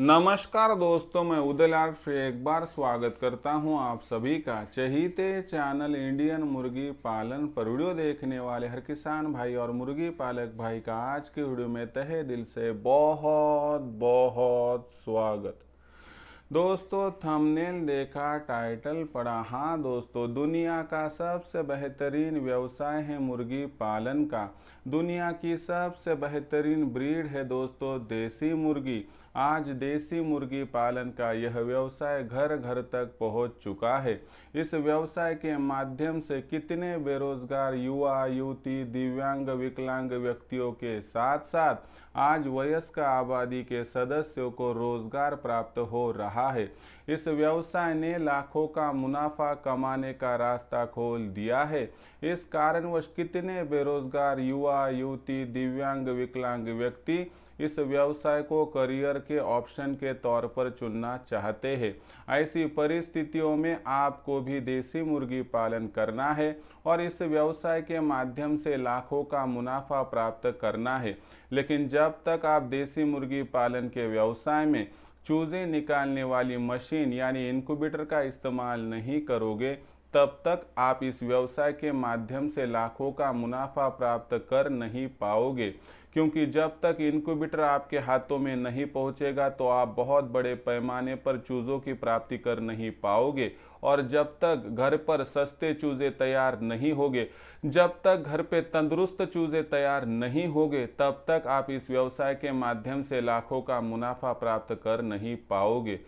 नमस्कार दोस्तों मैं उदय आर फिर एक बार स्वागत करता हूं आप सभी का चहीते चैनल इंडियन मुर्गी पालन पर वीडियो देखने वाले हर किसान भाई और मुर्गी पालक भाई का आज के वीडियो में तहे दिल से बहुत बहुत स्वागत दोस्तों थंबनेल देखा टाइटल पढ़ा हाँ दोस्तों दुनिया का सबसे बेहतरीन व्यवसाय है मुर्गी पालन का दुनिया की सबसे बेहतरीन ब्रीड है दोस्तों देसी मुर्गी आज देसी मुर्गी पालन का यह व्यवसाय घर घर तक पहुंच चुका है इस व्यवसाय के माध्यम से कितने बेरोजगार युवा युवती दिव्यांग विकलांग व्यक्तियों के साथ साथ आज वयस्क आबादी के सदस्यों को रोजगार प्राप्त हो रहा है इस व्यवसाय ने लाखों का मुनाफा कमाने का रास्ता खोल दिया है इस कारणवश कितने बेरोजगार युवा युवती दिव्यांग विकलांग व्यक्ति इस व्यवसाय को करियर के ऑप्शन के तौर पर चुनना चाहते हैं ऐसी परिस्थितियों में आपको भी देसी मुर्गी पालन करना है और इस व्यवसाय के माध्यम से लाखों का मुनाफा प्राप्त करना है लेकिन जब तक आप देसी मुर्गी पालन के व्यवसाय में चूज़ें निकालने वाली मशीन यानी इनक्यूबेटर का इस्तेमाल नहीं करोगे तब तक आप इस व्यवसाय के माध्यम से लाखों का मुनाफा प्राप्त कर नहीं पाओगे क्योंकि जब तक इनक्यूबेटर आपके हाथों में नहीं पहुंचेगा तो आप बहुत बड़े पैमाने पर चूज़ों की प्राप्ति कर नहीं पाओगे और जब तक घर पर सस्ते चूज़े तैयार नहीं होंगे जब तक घर पे तंदुरुस्त चूज़े तैयार नहीं होंगे तब तक आप इस व्यवसाय के माध्यम से लाखों का मुनाफा प्राप्त कर नहीं पाओगे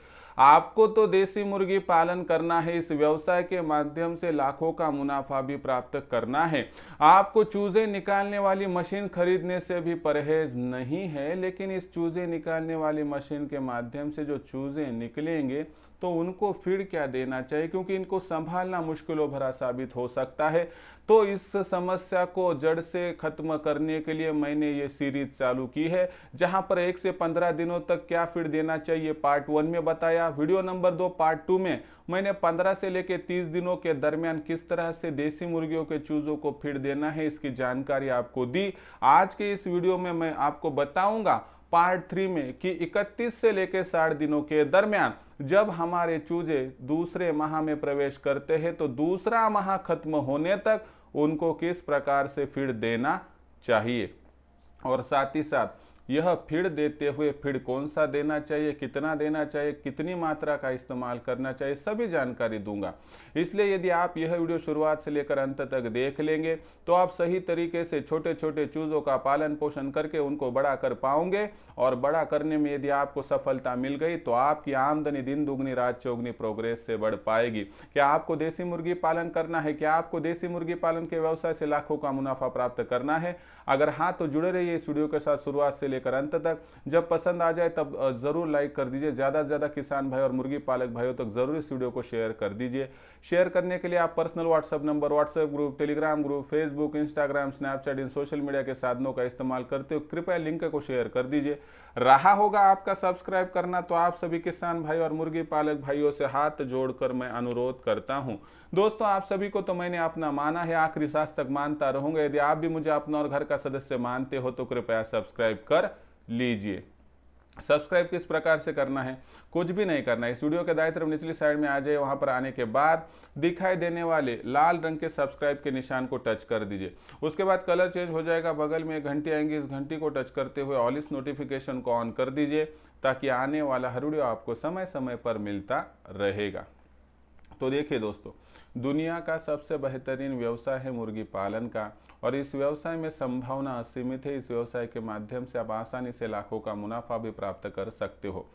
आपको तो देसी मुर्गी पालन करना है इस व्यवसाय के माध्यम से लाखों का मुनाफा भी प्राप्त करना है आपको चूजे निकालने वाली मशीन खरीदने से भी परहेज नहीं है लेकिन इस चूजे निकालने वाली मशीन के माध्यम से जो चूजे निकलेंगे तो उनको फिर क्या देना चाहिए क्योंकि इनको संभालना मुश्किलों भरा साबित हो सकता है तो इस समस्या को जड़ से खत्म करने के लिए मैंने ये सीरीज चालू की है जहां पर एक से पंद्रह दिनों तक क्या फीड देना चाहिए पार्ट वन में बताया वीडियो नंबर दो पार्ट टू में मैंने 15 से लेकर 30 दिनों के दरमियान किस तरह से देसी मुर्गियों के चूजों को फीड देना है इसकी जानकारी आपको दी आज के इस वीडियो में मैं आपको बताऊंगा पार्ट थ्री में कि 31 से लेकर साठ दिनों के दरमियान जब हमारे चूजे दूसरे माह में प्रवेश करते हैं तो दूसरा माह खत्म होने तक उनको किस प्रकार से फीड देना चाहिए और साथ ही साथ यह फीड देते हुए फीड कौन सा देना चाहिए कितना देना चाहिए कितनी मात्रा का इस्तेमाल करना चाहिए सभी जानकारी दूंगा इसलिए यदि आप यह वीडियो शुरुआत से लेकर अंत तक देख लेंगे तो आप सही तरीके से छोटे छोटे चूज़ों का पालन पोषण करके उनको बड़ा कर पाओगे और बड़ा करने में यदि आपको सफलता मिल गई तो आपकी आमदनी दिन दुगनी रात चौगनी प्रोग्रेस से बढ़ पाएगी क्या आपको देसी मुर्गी पालन करना है क्या आपको देसी मुर्गी पालन के व्यवसाय से लाखों का मुनाफा प्राप्त करना है अगर हाँ तो जुड़े रहिए इस वीडियो के साथ शुरुआत से लेकर लेकर अंत तक जब पसंद आ जाए तब ज़रूर लाइक कर दीजिए ज़्यादा से ज़्यादा किसान भाई और मुर्गी पालक भाइयों तक ज़रूर इस वीडियो को शेयर कर दीजिए शेयर करने के लिए आप personal WhatsApp number WhatsApp group Telegram group Facebook Instagram Snapchat इन सोशल मीडिया के साधनों का इस्तेमाल करते हो कृपया लिंक को शेयर कर दीजिए रहा होगा आपका सब्सक्राइब करना तो आप सभी किसान भाई और मुर्गी पालक भाइयों से हाथ जोड़कर मैं अनुरोध करता हूं दोस्तों आप सभी को तो मैंने अपना माना है आखिरी सांस तक मानता रहूंगा यदि आप भी मुझे अपना और घर का सदस्य मानते हो तो कृपया सब्सक्राइब कर लीजिए सब्सक्राइब किस प्रकार से करना है कुछ भी नहीं करना है इस वीडियो के दाएं तरफ निचली साइड में आ जाए वहां पर आने के बाद दिखाई देने वाले लाल रंग के सब्सक्राइब के निशान को टच कर दीजिए उसके बाद कलर चेंज हो जाएगा बगल में एक घंटी आएंगी इस घंटी को टच करते हुए ऑल इस नोटिफिकेशन को ऑन कर दीजिए ताकि आने वाला हर वीडियो आपको समय समय पर मिलता रहेगा तो देखिए दोस्तों दुनिया का सबसे बेहतरीन व्यवसाय है मुर्गी पालन का और इस व्यवसाय में संभावना असीमित है इस व्यवसाय के माध्यम से आप आसानी से लाखों का मुनाफा भी प्राप्त कर सकते हो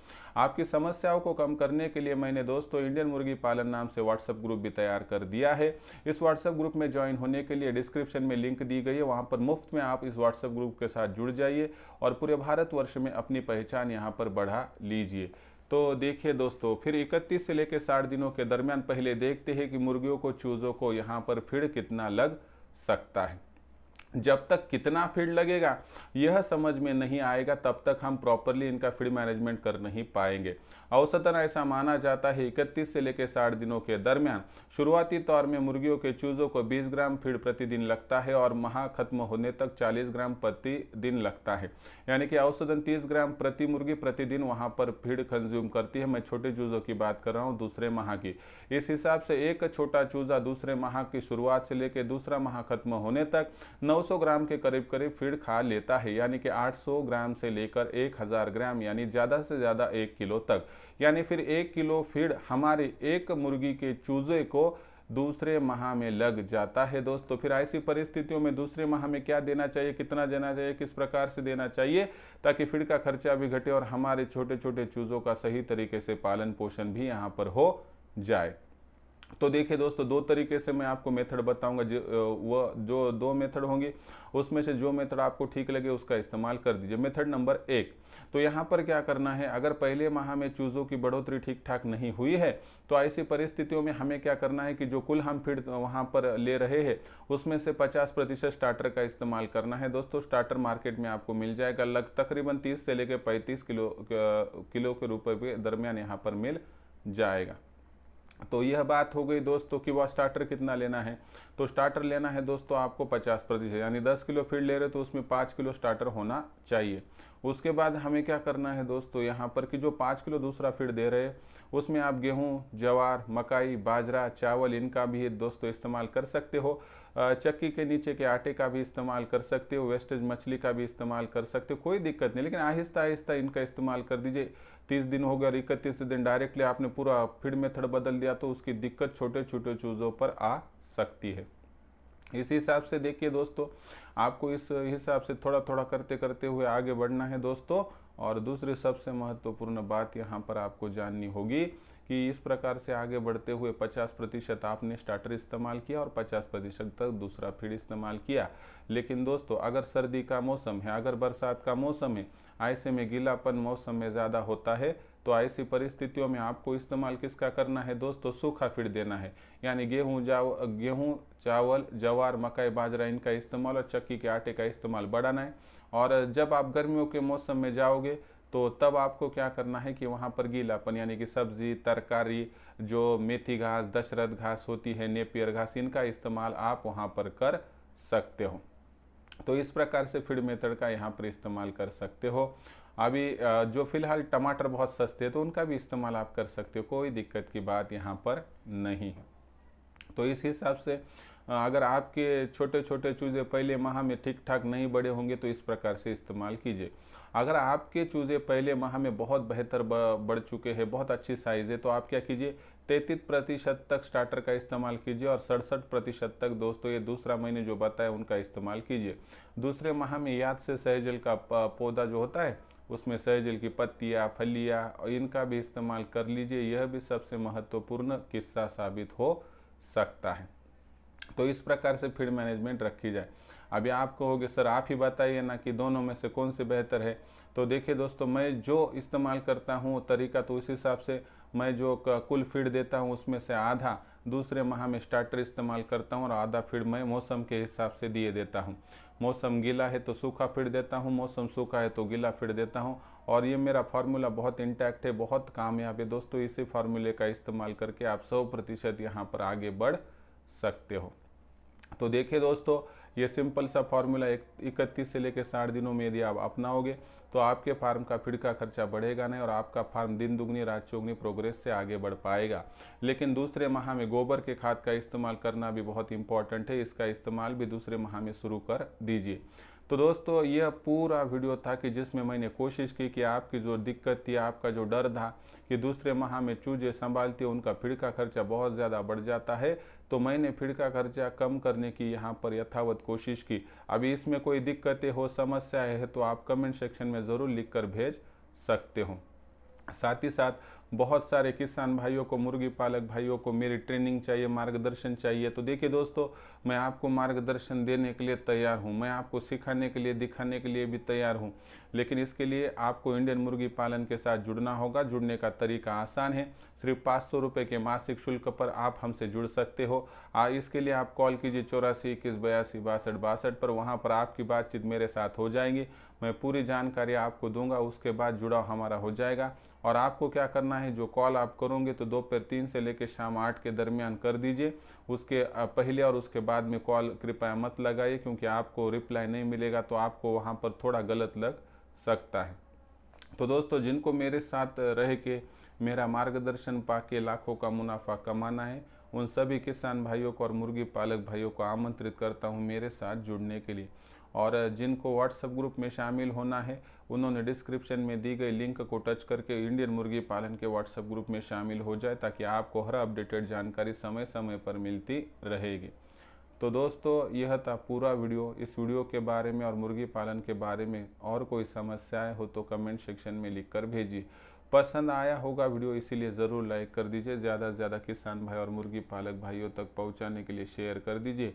आपकी समस्याओं को कम करने के लिए मैंने दोस्तों इंडियन मुर्गी पालन नाम से व्हाट्सएप ग्रुप भी तैयार कर दिया है इस व्हाट्सएप ग्रुप में ज्वाइन होने के लिए डिस्क्रिप्शन में लिंक दी गई है वहाँ पर मुफ्त में आप इस व्हाट्सएप ग्रुप के साथ जुड़ जाइए और पूरे भारतवर्ष में अपनी पहचान यहाँ पर बढ़ा लीजिए तो देखिए दोस्तों फिर 31 से लेकर साठ दिनों के दरमियान पहले देखते हैं कि मुर्गियों को चूज़ों को यहाँ पर फिर कितना लग सकता है जब तक कितना फील्ड लगेगा यह समझ में नहीं आएगा तब तक हम प्रॉपरली इनका फील्ड मैनेजमेंट कर नहीं पाएंगे औसतन ऐसा माना जाता है इकतीस से लेकर साठ दिनों के दरमियान शुरुआती तौर में मुर्गियों के चूजों को 20 ग्राम फीड प्रतिदिन लगता है और माह खत्म होने तक 40 ग्राम प्रति दिन लगता है यानी कि औसतन 30 ग्राम प्रति मुर्गी प्रतिदिन वहां पर फीड कंज्यूम करती है मैं छोटे चूजों की बात कर रहा हूँ दूसरे माह की इस हिसाब से एक छोटा चूजा दूसरे माह की शुरुआत से लेकर दूसरा माह खत्म होने तक नौ 200 ग्राम के करीब करीब फीड खा लेता है यानी कि 800 ग्राम से लेकर 1000 ग्राम यानी ज़्यादा से ज़्यादा एक किलो तक यानी फिर एक किलो फीड हमारे एक मुर्गी के चूजे को दूसरे माह में लग जाता है दोस्तों फिर ऐसी परिस्थितियों में दूसरे माह में क्या देना चाहिए कितना देना चाहिए किस प्रकार से देना चाहिए ताकि फीड का खर्चा भी घटे और हमारे छोटे छोटे चूज़ों का सही तरीके से पालन पोषण भी यहाँ पर हो जाए तो देखिए दोस्तों दो तरीके से मैं आपको मेथड बताऊंगा जो वह जो दो मेथड होंगे उसमें से जो मेथड आपको ठीक लगे उसका इस्तेमाल कर दीजिए मेथड नंबर एक तो यहाँ पर क्या करना है अगर पहले माह में चूज़ों की बढ़ोतरी ठीक ठाक नहीं हुई है तो ऐसी परिस्थितियों में हमें क्या करना है कि जो कुल हम फीड वहाँ पर ले रहे हैं उसमें से पचास प्रतिशत स्टार्टर का इस्तेमाल करना है दोस्तों स्टार्टर मार्केट में आपको मिल जाएगा लग तकरीबन तीस से लेकर पैंतीस किलो किलो के रुपये के दरमियान यहाँ पर मिल जाएगा तो यह बात हो गई दोस्तों कि वह स्टार्टर कितना लेना है तो स्टार्टर लेना है दोस्तों आपको 50 प्रतिशत यानी 10 किलो फीड ले रहे तो उसमें 5 किलो स्टार्टर होना चाहिए उसके बाद हमें क्या करना है दोस्तों यहाँ पर कि जो पाँच किलो दूसरा फीड दे रहे उसमें आप गेहूँ जवार मकाई बाजरा चावल इनका भी दोस्तों इस्तेमाल कर सकते हो चक्की के नीचे के आटे का भी इस्तेमाल कर सकते हो वेस्टेज मछली का भी इस्तेमाल कर सकते हो कोई दिक्कत नहीं लेकिन आहिस्ता आहिस्ता इनका इस्तेमाल कर दीजिए तीस दिन हो गया और इकतीस दिन डायरेक्टली आपने पूरा फीड मेथड बदल दिया तो उसकी दिक्कत छोटे छोटे चूज़ों पर आ सकती है इस हिसाब से देखिए दोस्तों आपको इस हिसाब से थोड़ा थोड़ा करते करते हुए आगे बढ़ना है दोस्तों और दूसरी सबसे महत्वपूर्ण बात यहाँ पर आपको जाननी होगी कि इस प्रकार से आगे बढ़ते हुए 50 प्रतिशत आपने स्टार्टर इस्तेमाल किया और 50 प्रतिशत तक दूसरा फीड इस्तेमाल किया लेकिन दोस्तों अगर सर्दी का मौसम है अगर बरसात का मौसम है ऐसे में गीलापन मौसम में ज़्यादा होता है तो ऐसी परिस्थितियों में आपको इस्तेमाल किसका करना है दोस्तों सूखा फीड देना है यानी गेहूँ जाव गेहूँ चावल जवार मकई बाजरा इनका इस्तेमाल और चक्की के आटे का इस्तेमाल बढ़ाना है और जब आप गर्मियों के मौसम में जाओगे तो तब आपको क्या करना है कि वहाँ पर गीलापन यानी कि सब्जी तरकारी जो मेथी घास दशरथ घास होती है नेपियर घास इनका इस्तेमाल आप वहाँ पर कर सकते हो तो इस प्रकार से फीड मेथड का यहाँ पर इस्तेमाल कर सकते हो अभी जो फिलहाल टमाटर बहुत सस्ते हैं तो उनका भी इस्तेमाल आप कर सकते हो कोई दिक्कत की बात यहाँ पर नहीं है तो इस हिसाब से अगर आपके छोटे छोटे चूज़े पहले माह में ठीक ठाक नहीं बड़े होंगे तो इस प्रकार से इस्तेमाल कीजिए अगर आपके चूज़े पहले माह में बहुत बेहतर बढ़ चुके हैं बहुत अच्छी साइज़ है तो आप क्या कीजिए तैतीस प्रतिशत तक स्टार्टर का इस्तेमाल कीजिए और सड़सठ प्रतिशत तक दोस्तों ये दूसरा महीने जो बताया उनका इस्तेमाल कीजिए दूसरे माह में याद से सहजल का पौधा जो होता है उसमें सहजल की पत्तियाँ फलियाँ और इनका भी इस्तेमाल कर लीजिए यह भी सबसे महत्वपूर्ण किस्सा साबित हो सकता है तो इस प्रकार से फीड मैनेजमेंट रखी जाए अभी आप कहोगे सर आप ही बताइए ना कि दोनों में से कौन से बेहतर है तो देखिए दोस्तों मैं जो इस्तेमाल करता हूँ तरीका तो उस हिसाब से मैं जो कुल फीड देता हूँ उसमें से आधा दूसरे माह में स्टार्टर इस्तेमाल करता हूँ और आधा फीड मैं मौसम के हिसाब से दिए देता हूँ मौसम गीला है तो सूखा फीड देता हूँ मौसम सूखा है तो गीला फीड देता हूँ और ये मेरा फार्मूला बहुत इंटैक्ट है बहुत कामयाब है दोस्तों इसी फार्मूले का इस्तेमाल करके आप सौ प्रतिशत यहाँ पर आगे बढ़ सकते हो तो देखिए दोस्तों ये सिंपल सा फार्मूला एक इकतीस से लेकर साठ दिनों में यदि आप अपनाओगे तो आपके फार्म का फिर का खर्चा बढ़ेगा नहीं और आपका फार्म दिन दुगनी रात चौगनी प्रोग्रेस से आगे बढ़ पाएगा लेकिन दूसरे माह में गोबर के खाद का इस्तेमाल करना भी बहुत इंपॉर्टेंट है इसका इस्तेमाल भी दूसरे माह में शुरू कर दीजिए तो दोस्तों यह पूरा वीडियो था कि जिसमें मैंने कोशिश की कि आपकी जो दिक्कत थी आपका जो डर था कि दूसरे माह में चूजे संभालती उनका फिड़का खर्चा बहुत ज़्यादा बढ़ जाता है तो मैंने फिड़का खर्चा कम करने की यहाँ पर यथावत कोशिश की अभी इसमें कोई दिक्कतें हो समस्या है तो आप कमेंट सेक्शन में ज़रूर लिख कर भेज सकते हो साथ ही साथ बहुत सारे किसान भाइयों को मुर्गी पालक भाइयों को मेरी ट्रेनिंग चाहिए मार्गदर्शन चाहिए तो देखिए दोस्तों मैं आपको मार्गदर्शन देने के लिए तैयार हूँ मैं आपको सिखाने के लिए दिखाने के लिए भी तैयार हूँ लेकिन इसके लिए आपको इंडियन मुर्गी पालन के साथ जुड़ना होगा जुड़ने का तरीका आसान है सिर्फ पाँच सौ रुपये के मासिक शुल्क पर आप हमसे जुड़ सकते हो आ, इसके लिए आप कॉल कीजिए चौरासी इक्कीस बयासी बासठ बासठ पर वहाँ पर आपकी बातचीत मेरे साथ हो जाएंगी मैं पूरी जानकारी आपको दूंगा उसके बाद जुड़ाव हमारा हो जाएगा और आपको क्या करना है जो कॉल आप करोगे तो दोपहर तीन से लेकर शाम आठ के दरमियान कर दीजिए उसके पहले और उसके बाद में कॉल कृपया मत लगाइए क्योंकि आपको रिप्लाई नहीं मिलेगा तो आपको वहाँ पर थोड़ा गलत लग सकता है तो दोस्तों जिनको मेरे साथ रह के मेरा मार्गदर्शन पा के लाखों का मुनाफा कमाना है उन सभी किसान भाइयों को और मुर्गी पालक भाइयों को आमंत्रित करता हूँ मेरे साथ जुड़ने के लिए और जिनको व्हाट्सएप ग्रुप में शामिल होना है उन्होंने डिस्क्रिप्शन में दी गई लिंक को टच करके इंडियन मुर्गी पालन के व्हाट्सएप ग्रुप में शामिल हो जाए ताकि आपको हर अपडेटेड जानकारी समय समय पर मिलती रहेगी तो दोस्तों यह था पूरा वीडियो इस वीडियो के बारे में और मुर्गी पालन के बारे में और कोई समस्याएं हो तो कमेंट सेक्शन में कर भेजिए पसंद आया होगा वीडियो इसीलिए ज़रूर लाइक कर दीजिए ज़्यादा से ज़्यादा किसान भाई और मुर्गी पालक भाइयों तक पहुंचाने के लिए शेयर कर दीजिए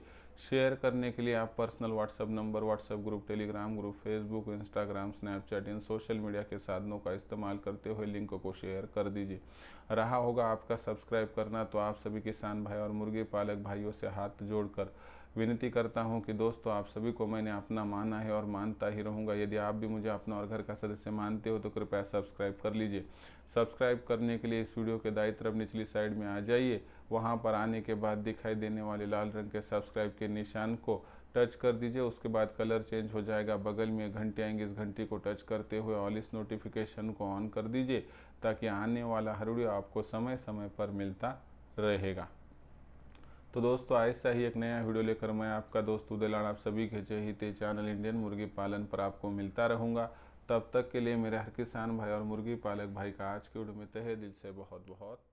शेयर करने के लिए आप personal WhatsApp number WhatsApp group Telegram group Facebook Instagram Snapchat इन सोशल मीडिया के साधनों का इस्तेमाल करते हुए लिंक को शेयर कर दीजिए रहा होगा आपका सब्सक्राइब करना तो आप सभी किसान भाई और मुर्गी पालक भाइयों से हाथ जोड़कर विनती करता हूं कि दोस्तों आप सभी को मैंने अपना माना है और मानता ही रहूंगा यदि आप भी मुझे अपना और घर का सदस्य मानते हो तो कृपया सब्सक्राइब कर लीजिए सब्सक्राइब करने के लिए इस वीडियो के दाई तरफ निचली साइड में आ जाइए वहाँ पर आने के बाद दिखाई देने वाले लाल रंग के सब्सक्राइब के निशान को टच कर दीजिए उसके बाद कलर चेंज हो जाएगा बगल में घंटे आएंगे इस घंटी को टच करते हुए ऑल इस नोटिफिकेशन को ऑन कर दीजिए ताकि आने वाला हर वीडियो आपको समय समय पर मिलता रहेगा तो दोस्तों ऐसा ही एक नया वीडियो लेकर मैं आपका दोस्त उदय आप सभी के चहिते चैनल इंडियन मुर्गी पालन पर आपको मिलता रहूँगा तब तक के लिए मेरे हर किसान भाई और मुर्गी पालक भाई का आज के वीडियो में तहे दिल से बहुत बहुत